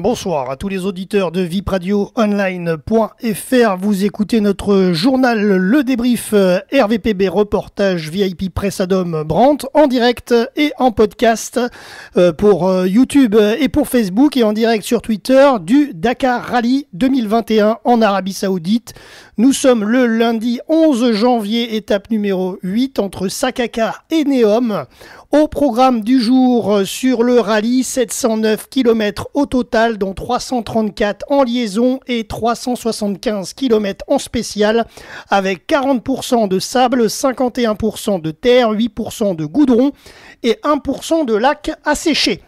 Bonsoir à tous les auditeurs de vipradioonline.fr, Vous écoutez notre journal Le Débrief euh, RVPB Reportage VIP Adam Brandt en direct et en podcast euh, pour euh, YouTube et pour Facebook et en direct sur Twitter du Dakar Rally 2021 en Arabie Saoudite. Nous sommes le lundi 11 janvier, étape numéro 8 entre Sakaka et Neom. Au programme du jour euh, sur le rallye, 709 km au total, dont 334 en liaison et 375 km en spécial, avec 40% de sable, 51% de terre, 8% de goudron et 1% de lac asséché.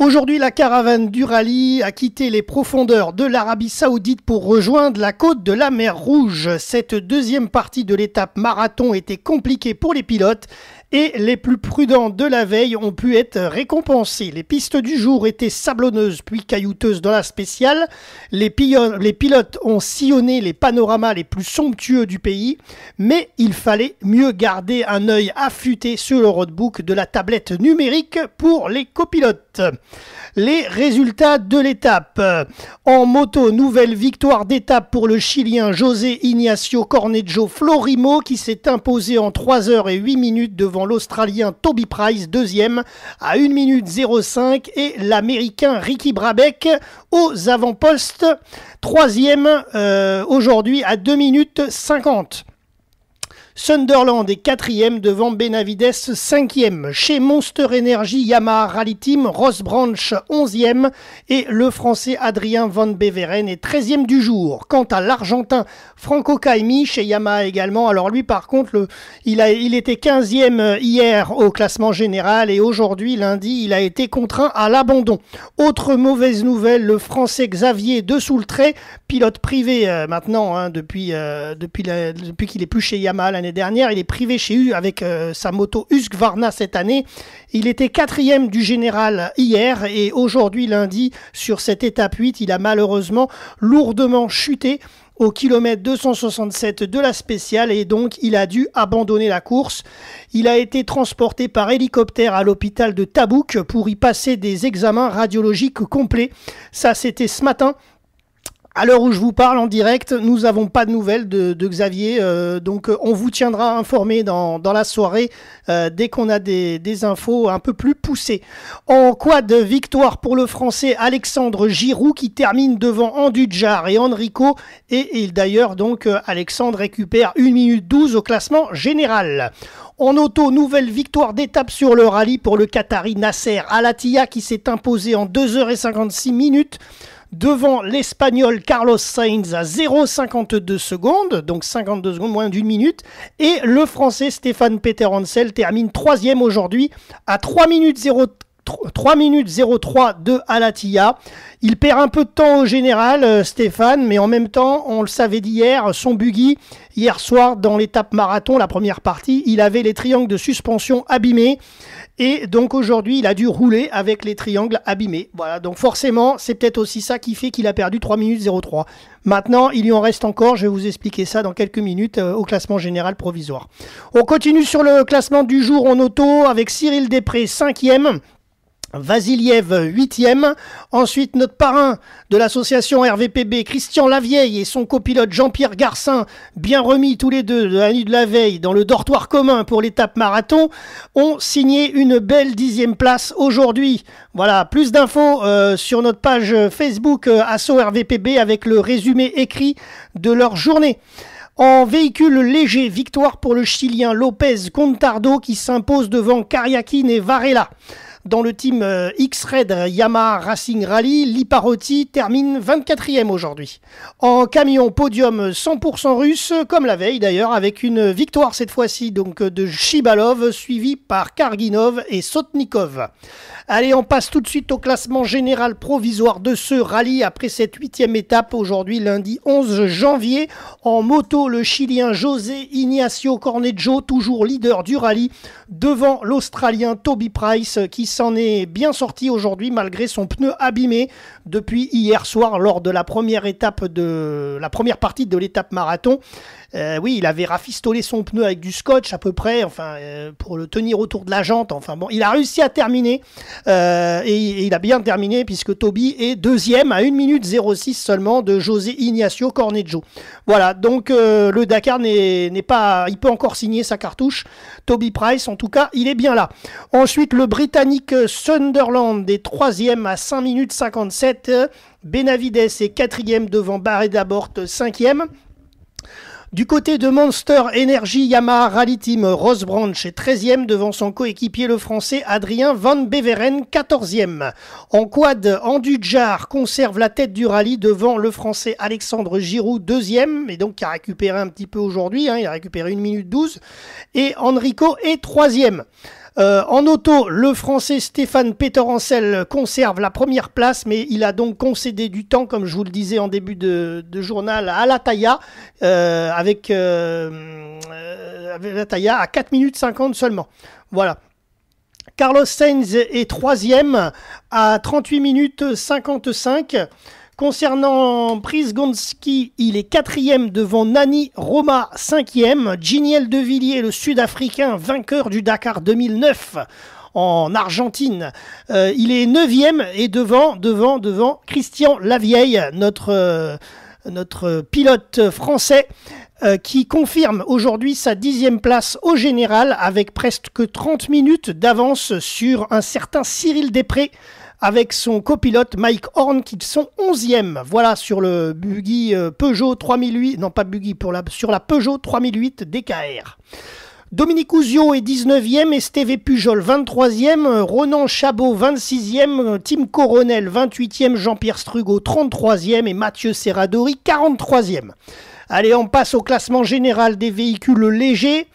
Aujourd'hui, la caravane du rallye a quitté les profondeurs de l'Arabie saoudite pour rejoindre la côte de la mer Rouge. Cette deuxième partie de l'étape marathon était compliquée pour les pilotes et les plus prudents de la veille ont pu être récompensés. Les pistes du jour étaient sablonneuses puis caillouteuses dans la spéciale. Les, pilotes ont sillonné les panoramas les plus somptueux du pays, mais il fallait mieux garder un œil affûté sur le roadbook de la tablette numérique pour les copilotes. Les résultats de l'étape. En moto, nouvelle victoire d'étape pour le Chilien José Ignacio Cornejo Florimo qui s'est imposé en 3 heures et 8 minutes devant l'Australien Toby Price, deuxième à 1 minute 05 et l'Américain Ricky Brabeck aux avant-postes, troisième euh, aujourd'hui à 2 minutes 50. Sunderland est quatrième devant Benavides cinquième. Chez Monster Energy, Yamaha Rally Team, Ross Branch onzième et le français Adrien Van Beveren est treizième du jour. Quant à l'argentin Franco Caimi, chez Yamaha également, alors lui par contre, il, a, il était quinzième euh, hier au classement général et aujourd'hui, lundi, il a été contraint à l'abandon. Autre mauvaise nouvelle, le français Xavier de pilote privé euh, maintenant hein, euh, depuis, qu'il est plus chez Yamaha l'année dernière. Il est privé chez lui avec euh, sa moto Husqvarna cette année. Il était quatrième du général hier et aujourd'hui lundi sur cette étape 8, il a malheureusement lourdement chuté au kilomètre 267 de la spéciale et donc il a dû abandonner la course. Il a été transporté par hélicoptère à l'hôpital de Tabouk pour y passer des examens radiologiques complets. Ça c'était ce matin à l'heure où je vous parle en direct, nous n'avons pas de nouvelles de, Xavier, euh, donc euh, on vous tiendra informé dans, la soirée euh, dès qu'on a des, infos un peu plus poussées. En quad, victoire pour le français Alexandre Giroud qui termine devant Andujar et Enrico. Et, il d'ailleurs, donc Alexandre récupère 1 minute 12 au classement général. En auto, nouvelle victoire d'étape sur le rallye pour le Qatari Nasser Alatia qui s'est imposé en 2h56 minutes devant l'Espagnol Carlos Sainz à 0,52 secondes, donc 52 secondes moins d'une minute, et le Français Stéphane Peter termine troisième aujourd'hui à 3 minutes 0 3 minutes 03 de Alatia. Il perd un peu de temps au général, euh, Stéphane, mais en même temps, on le savait d'hier, son buggy, hier soir dans l'étape marathon, la première partie, il avait les triangles de suspension abîmés. Et donc aujourd'hui, il a dû rouler avec les triangles abîmés. Voilà, donc forcément, c'est peut-être aussi ça qui fait qu'il a perdu 3 minutes 03. Maintenant, il y en reste encore, je vais vous expliquer ça dans quelques minutes euh, au classement général provisoire. On continue sur le classement du jour en auto avec Cyril Després, 5e. Vasiliev, 8e. Ensuite, notre parrain de l'association RVPB, Christian Lavieille, et son copilote Jean-Pierre Garcin, bien remis tous les deux de la nuit de la veille dans le dortoir commun pour l'étape marathon, ont signé une belle dixième place aujourd'hui. Voilà, plus d'infos euh, sur notre page Facebook euh, Asso RVPB avec le résumé écrit de leur journée. En véhicule léger, victoire pour le Chilien Lopez Contardo qui s'impose devant Kariakin et Varela. Dans le team euh, X-Red Yamaha Racing Rally, Liparotti termine 24e aujourd'hui. En camion podium 100% russe, comme la veille d'ailleurs, avec une victoire cette fois-ci donc de Shibalov, suivi par Karginov et Sotnikov. Allez, on passe tout de suite au classement général provisoire de ce rallye après cette huitième étape aujourd'hui lundi 11 janvier. En moto, le Chilien José Ignacio Cornejo, toujours leader du rallye, devant l'Australien Toby Price qui s'en est bien sorti aujourd'hui malgré son pneu abîmé depuis hier soir lors de la première étape de la première partie de l'étape marathon. Euh, oui, il avait rafistolé son pneu avec du scotch à peu près, enfin, euh, pour le tenir autour de la jante. Enfin bon, il a réussi à terminer euh, et, il a bien terminé puisque Toby est deuxième à 1 minute 06 seulement de José Ignacio Cornejo. Voilà, donc le Dakar n'est pas, il peut encore signer sa cartouche. Toby Price, en tout cas, il est bien là. Ensuite, le Britannique Sunderland est troisième à 5 minutes 57. Benavides est quatrième devant Barré d'Abort, cinquième. Du côté de Monster Energy, Yamaha Rally Team, Branch est 13e devant son coéquipier le français Adrien Van Beveren, 14e. En quad, Andujar conserve la tête du rallye devant le français Alexandre Giroud, 2e, et donc qui a récupéré un petit peu aujourd'hui, hein, il a récupéré 1 minute 12, et Enrico est 3e. Euh, en auto, le français Stéphane Peterancel conserve la première place, mais il a donc concédé du temps, comme je vous le disais en début de, journal, à la euh, avec, euh, euh, La à 4 minutes 50 seulement. Voilà. Carlos Sainz est troisième à 38 minutes 55. Concernant Brice il est quatrième devant Nani Roma, cinquième. Giniel De le Sud-Africain, vainqueur du Dakar 2009 en Argentine. Euh, il est neuvième et devant, devant, devant Christian Lavieille, notre, euh, notre pilote français. Euh, qui confirme aujourd'hui sa dixième place au général avec presque 30 minutes d'avance sur un certain Cyril Després, avec son copilote Mike Horn qui sont 11e. Voilà sur le buggy euh, Peugeot 3008, non pas buggy, pour la, sur la Peugeot 3008 DKR. Dominique Ouzio est 19e, Esteve Pujol 23e, Ronan Chabot 26e, Tim Coronel 28e, Jean-Pierre Strugo 33e et Mathieu Serradori 43e. Allez, on passe au classement général des véhicules légers.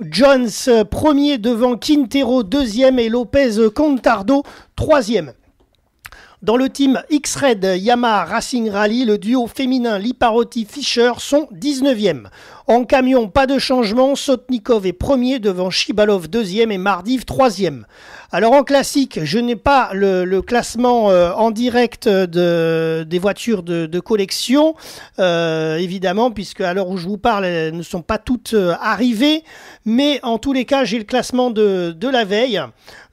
Jones euh, premier devant Quintero deuxième et Lopez euh, Contardo 3 troisième. Dans le team X-Red Yamaha Racing Rally, le duo féminin Liparotti-Fischer sont 19e. En camion, pas de changement. Sotnikov est premier devant Shibalov deuxième et Mardiv troisième. Alors en classique, je n'ai pas le, classement euh, en direct des voitures de, collection, euh, évidemment, puisque à l'heure où je vous parle, elles ne sont pas toutes euh, arrivées. Mais en tous les cas, j'ai le classement de la veille.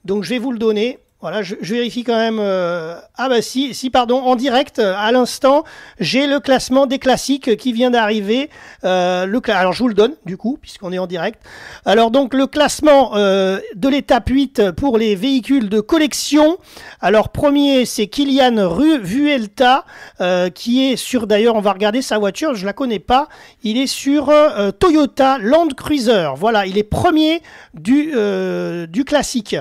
Donc je vais vous le donner. Voilà, je, vérifie quand même. Euh, ah bah si, si pardon, en direct, euh, à l'instant, j'ai le classement des classiques qui vient d'arriver. Euh, le Alors je vous le donne du coup, puisqu'on est en direct. Alors donc le classement de l'étape 8 pour les véhicules de collection. Alors premier, c'est Kylian Ru Vuelta, qui est sur, d'ailleurs on va regarder sa voiture, je ne la connais pas. Il est sur Toyota Land Cruiser. Voilà, il est premier du, du classique.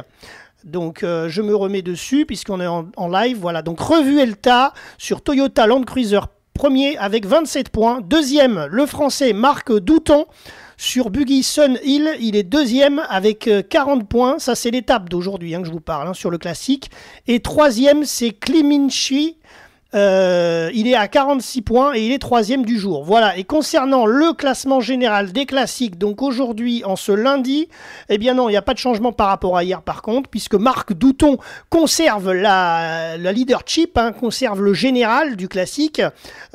Donc euh, je me remets dessus puisqu'on est en, live. Voilà, donc revue Elta sur Toyota Land Cruiser premier avec 27 points. Deuxième, le français Marc Douton sur Buggy Sun Hill. Il est deuxième avec 40 euh, points. Ça, c'est l'étape d'aujourd'hui hein, que je vous parle hein, sur le classique. Et troisième, c'est Kliminchi euh, il est à 46 points et il est troisième du jour. Voilà. Et concernant le classement général des classiques, donc aujourd'hui, en ce lundi, eh bien non, il n'y a pas de changement par rapport à hier par contre, puisque Marc Douton conserve la, leadership, hein, conserve le général du classique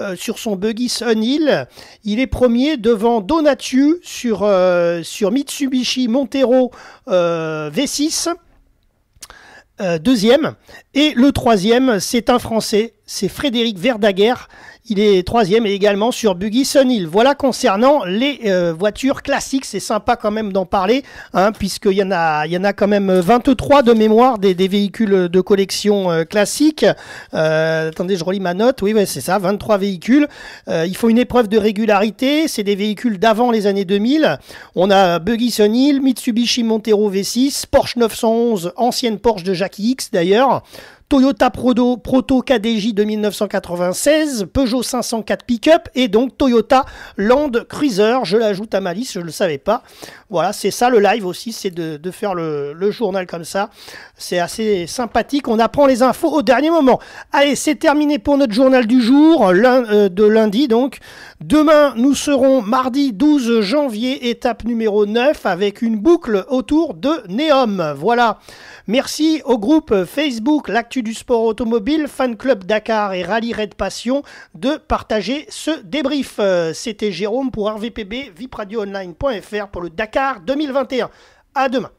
euh, sur son buggy Sun Il est premier devant Donatu euh, sur, Mitsubishi Montero V6. deuxième. Et le troisième, c'est un Français, c'est Frédéric Verdaguer. Il est troisième et également sur Buggy sonil Voilà concernant les euh, voitures classiques. C'est sympa quand même d'en parler, hein, puisqu'il y, en a, il y en a quand même 23 de mémoire des, véhicules de collection euh, classiques. Euh, attendez, je relis ma note. Oui, ouais, c'est ça, 23 véhicules. il faut une épreuve de régularité. C'est des véhicules d'avant les années 2000. On a Buggy sonil Mitsubishi Montero V6, Porsche 911, ancienne Porsche de Jackie X d'ailleurs. Toyota Prodo, Proto KDJ de 1996, Peugeot 504 Pickup et donc Toyota Land Cruiser. Je l'ajoute à ma liste, je ne le savais pas. Voilà, c'est ça le live aussi, c'est de, faire le, journal comme ça. C'est assez sympathique, on apprend les infos au dernier moment. Allez, c'est terminé pour notre journal du jour, euh, de lundi donc. Demain, nous serons mardi 12 janvier, étape numéro 9, avec une boucle autour de Neom. Voilà, merci au groupe Facebook l'actualité du sport automobile, Fan Club Dakar et Rally Red Passion de partager ce débrief. Euh, c'était Jérôme pour RVPB, VIPRADIOONLINE.FR pour le Dakar 2021. À demain.